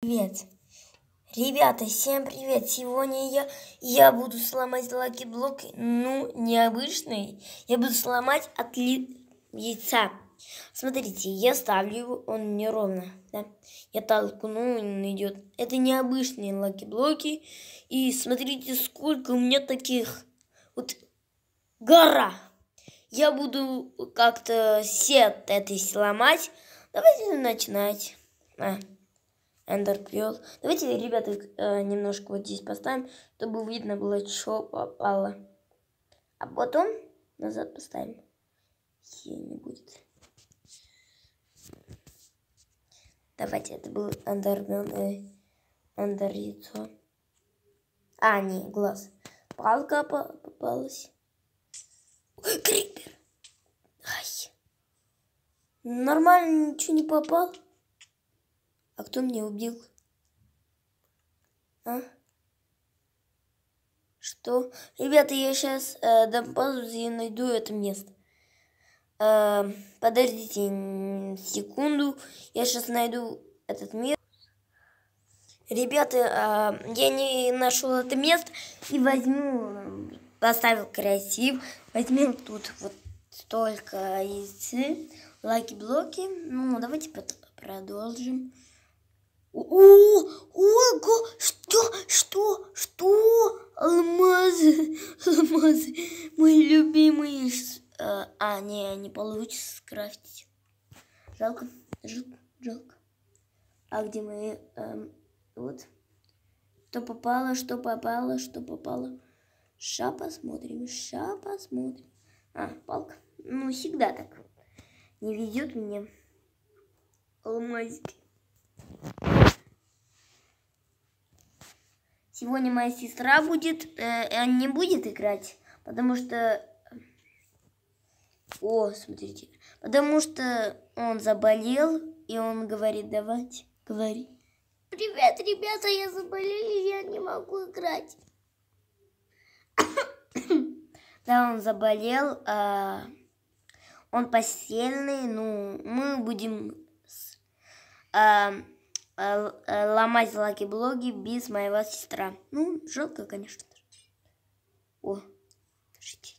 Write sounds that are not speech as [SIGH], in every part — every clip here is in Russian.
Привет. Ребята, всем привет. Сегодня я, я буду сломать лаки-блок, ну, необычный. Я буду сломать от ли... яйца. Смотрите, я ставлю его, он неровно. Да? Я толкну, он идет. Это необычные лаки-блоки. И смотрите, сколько у меня таких. Вот гора. Я буду как-то все это сломать. Давайте начинать. А эндерпрел. Давайте, ребята, э, немножко вот здесь поставим, чтобы видно было, что попало. А потом назад поставим. Хе, не будет. Давайте, это был эндермен, эндер яйцо. А, не, глаз. Палка попалась. Крипер. Ай. Нормально ничего не попал. А кто меня убил? А? Что? Ребята, я сейчас э, дам паузу и найду это место. Э, подождите секунду. Я сейчас найду этот мир. Ребята, э, я не нашел это место и возьму, поставил красив. Возьмем тут вот столько яйцы, э, лайки-блоки. Ну, давайте продолжим. О, ого, что, что, что? Алмазы, алмазы, мои любимые. Э, а, не, не получится скрафтить. Жалко, жалко, жалко. А где мы? Эм, вот. Что попало, что попало, что попало. Ша посмотрим, ша посмотрим. А, палка. Ну, всегда так. Не везет мне алмазики. Сегодня моя сестра будет, э, не будет играть, потому что... О, смотрите. Потому что он заболел, и он говорит, давайте, говори. Привет, ребята, я заболел, и я не могу играть. [COUGHS] Да, он заболел, а он постельный, ну, мы будем... А, Э, ломать лаки-блоги без моего сестра. Ну, жалко, конечно. О, подождите.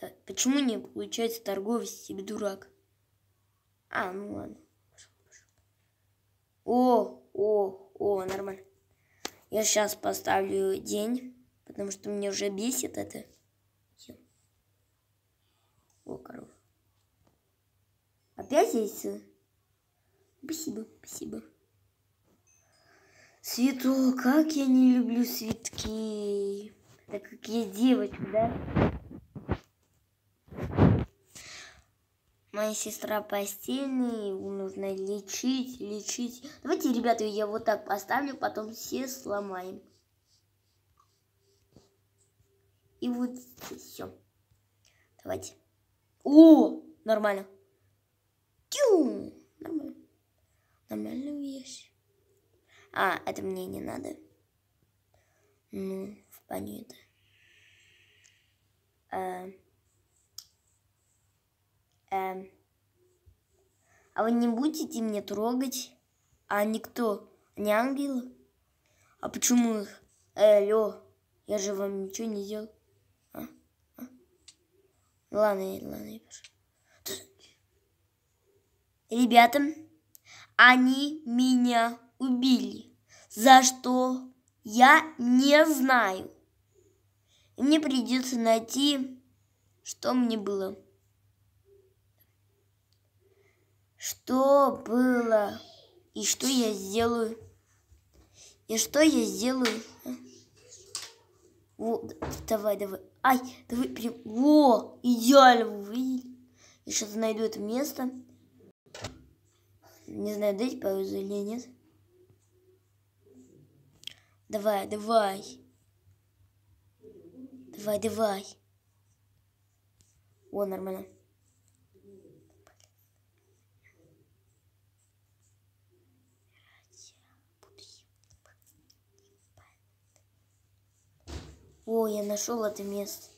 Так, почему не получается торговец себе дурак? А, ну ладно. О, о, о, нормально. Я сейчас поставлю день, потому что мне уже бесит это. О, коров. Опять яйца? Спасибо, спасибо. Свету, как я не люблю цветки. Так как я девочка, да? Моя сестра постельная, его нужно лечить, лечить. Давайте, ребята, я вот так поставлю, потом все сломаем. И вот все. Давайте. О, нормально. Тю, нормально нормальную вещь. А, это мне не надо. Ну, понятно. А, а, а вы не будете мне трогать? А никто? Не ангелы? А почему их? Эй, Алло, я же вам ничего не делал. А? А? Ладно, ладно, я пишу. Ребята, они меня убили, за что я не знаю. мне придется найти, что мне было. Что было и что я сделаю. И что я сделаю? А? Во, давай, давай. Ай, давай прям. Во, идеально, вы Я сейчас найду это место. Не знаю, дать паузу или нет. Давай, давай. Давай, давай. О, нормально. О, я нашел это место.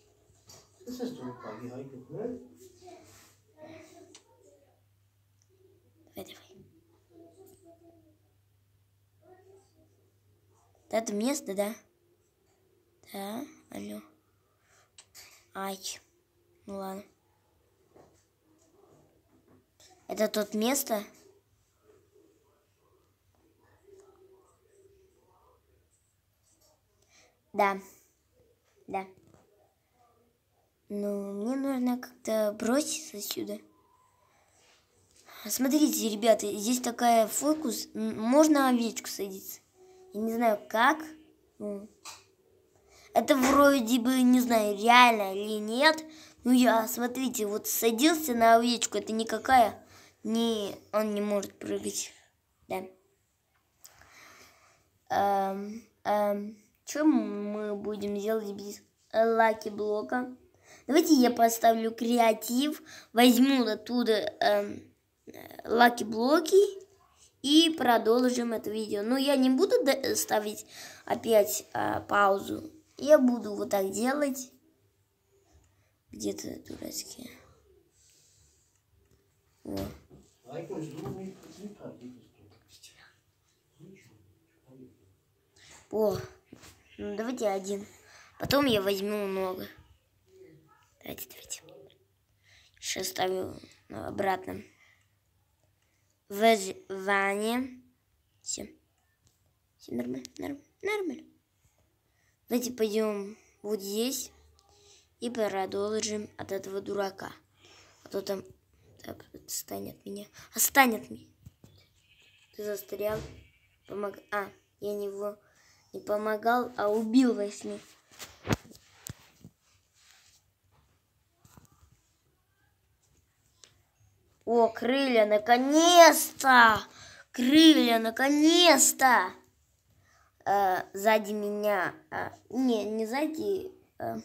Это место, да? Да, алло. Ай. Ну ладно. Это тот место? Да. Да. Ну, мне нужно как-то броситься отсюда. Смотрите, ребята, здесь такая фокус. Можно овечку садиться. Я не знаю, как. Ну, это вроде бы, не знаю, реально или нет. Ну, я, смотрите, вот садился на овечку, это никакая. Не, он не может прыгать. Да. Эм, эм, что мы будем делать без лаки блока? Давайте я поставлю креатив, возьму оттуда эм, э, лаки блоки и продолжим это видео. Но я не буду э, ставить опять а, паузу. Я буду вот так делать. Где-то дурацкие. Во. О, ну давайте один. Потом я возьму много. Давайте, давайте. Сейчас ставлю э, обратно виживання. Все. Все нормально, нормально, нормально. Давайте пойдем вот здесь и продолжим от этого дурака. А то там... Так, меня. Останет меня. Ты застрял. Помог... А, я не его не помогал, а убил во сне. О, крылья, наконец-то! Крылья, наконец-то! Э, сзади меня... Э, не, не сзади... Э,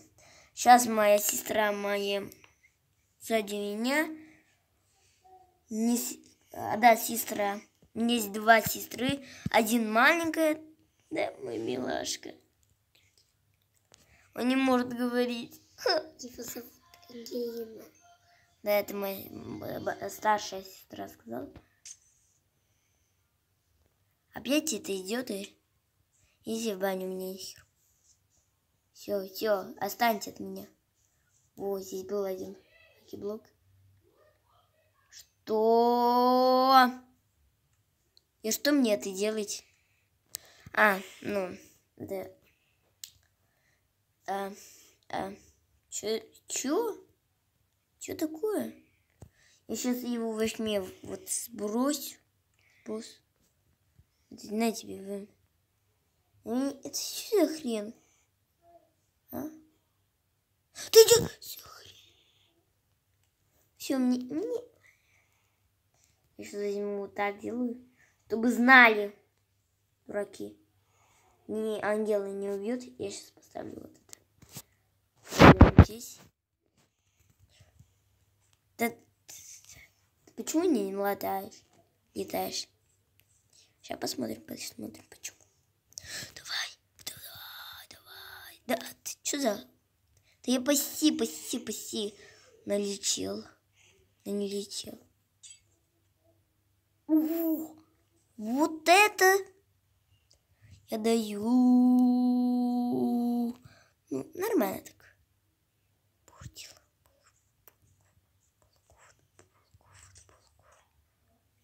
сейчас моя сестра моя... Сзади меня... Не, э, да, сестра. У меня есть два сестры. Один маленькая, да, мой милашка. Он не может говорить. Его [LAUGHS] типа, да, это моя старшая сестра сказала. Опять это идет и Иди в баню мне нахер. Все, все, останьте от меня. Вот здесь был один блок. Что? И что мне это делать? А, ну, да. А, а, чё? чё? Что такое? Я сейчас его возьми, вот сбрось. Сбрось. На тебе. Вы. Э, это что за хрен? А? Ты что? Все, мне, мне... Я сейчас возьму вот так делаю, чтобы знали, дураки. Не, ангелы не убьют. Я сейчас поставлю вот это. Здесь. Да почему не летаешь? Летаешь. Сейчас посмотрим, посмотрим, почему. Давай, давай, давай. Да, а ты что за... Да я паси, паси, паси. Налечил. Налетел. Ух, вот это я даю. Ну, нормально так.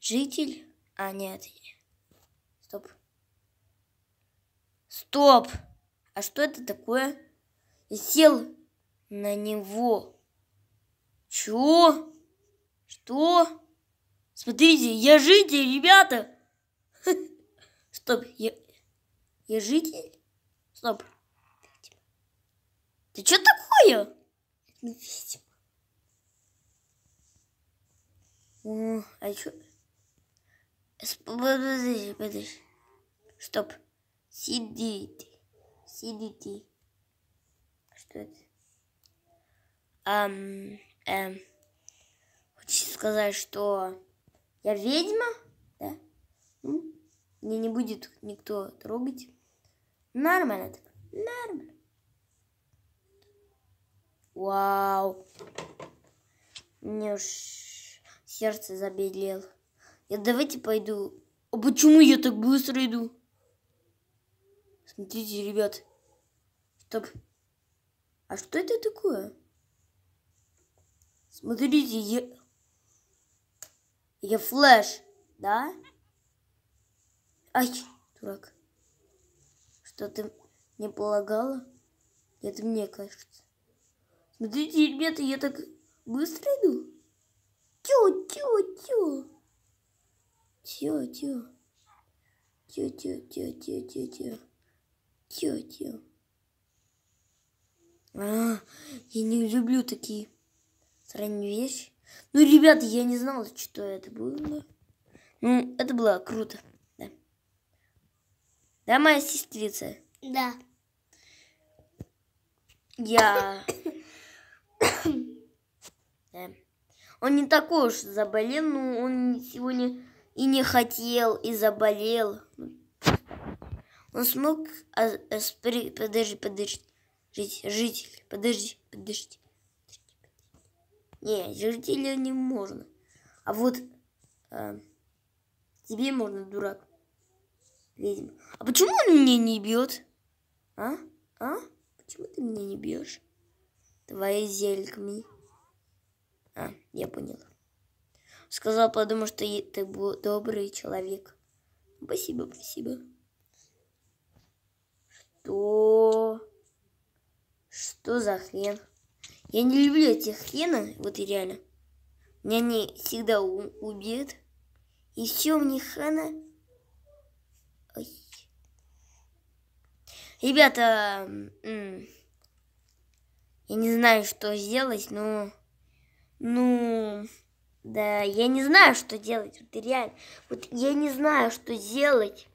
житель... А, нет. Стоп. Стоп! А что это такое? Я сел на него. Чё? Что? Смотрите, я житель, ребята! [LAUGHS] Стоп, я... Я житель? Стоп. Ты что такое? Ну, видимо. О, а чё... Подожди, подожди. Стоп. Сидите. Сидите. Что это? Эм, эм. Хочу сказать, что я ведьма, да? Ну, не будет никто трогать. Нормально так. Нормально. Вау. Мне уж сердце забелело. Я давайте пойду. А почему я так быстро иду? Смотрите, ребят. Стоп. А что это такое? Смотрите, я... Я флэш, да? Ай, дурак. Что ты не полагала? Это мне кажется. Смотрите, ребята, я так быстро иду. Тю, тю, тю. Тихо, тихо. Тихо, тихо, тихо, тихо, тихо, тихо. Тихо, тихо. А, я не люблю такие странные вещи. Ну, ребята, я не знала, что это было. Ну, это было круто. Да, да моя сестрица? Да. Я... [COUGHS] да. Он не такой уж заболел, но он сегодня и не хотел, и заболел. Он смог... А, а, спри, подожди, подожди. Жить, житель, подожди, подожди. Не, жителя не можно. А вот а, тебе можно, дурак. Ведьма. А почему он меня не бьет? А? А? Почему ты меня не бьешь? твои зельками А, я поняла. Сказал, потому что ты был добрый человек. Спасибо, спасибо. Что? Что за хрен? Я не люблю этих хрена, вот и реально. Меня они всегда убьют. И все мне хана. Ой. Ребята, я не знаю, что сделать, но... Ну... Да, я не знаю, что делать. Вот реально. Вот я не знаю, что делать.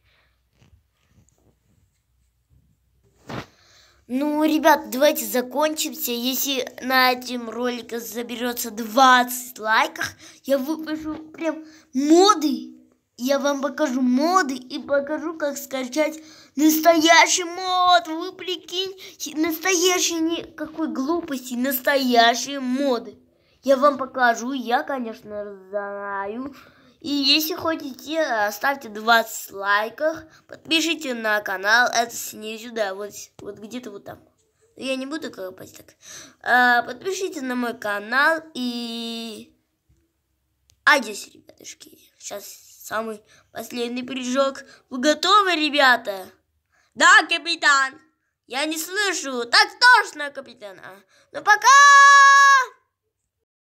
Ну, ребят, давайте закончимся. Если на этом ролике заберется 20 лайков, я выпущу прям моды. Я вам покажу моды и покажу, как скачать настоящий мод. Вы прикинь, настоящий, никакой глупости, настоящие моды. Я вам покажу, я, конечно, знаю. И если хотите, ставьте 20 лайков, подпишите на канал, это снизу, да, вот, вот где-то вот там. Я не буду копать так. А, подпишите на мой канал и... А здесь, ребятушки, сейчас самый последний прыжок. Вы готовы, ребята? Да, капитан! Я не слышу, так точно, капитан. А, ну пока!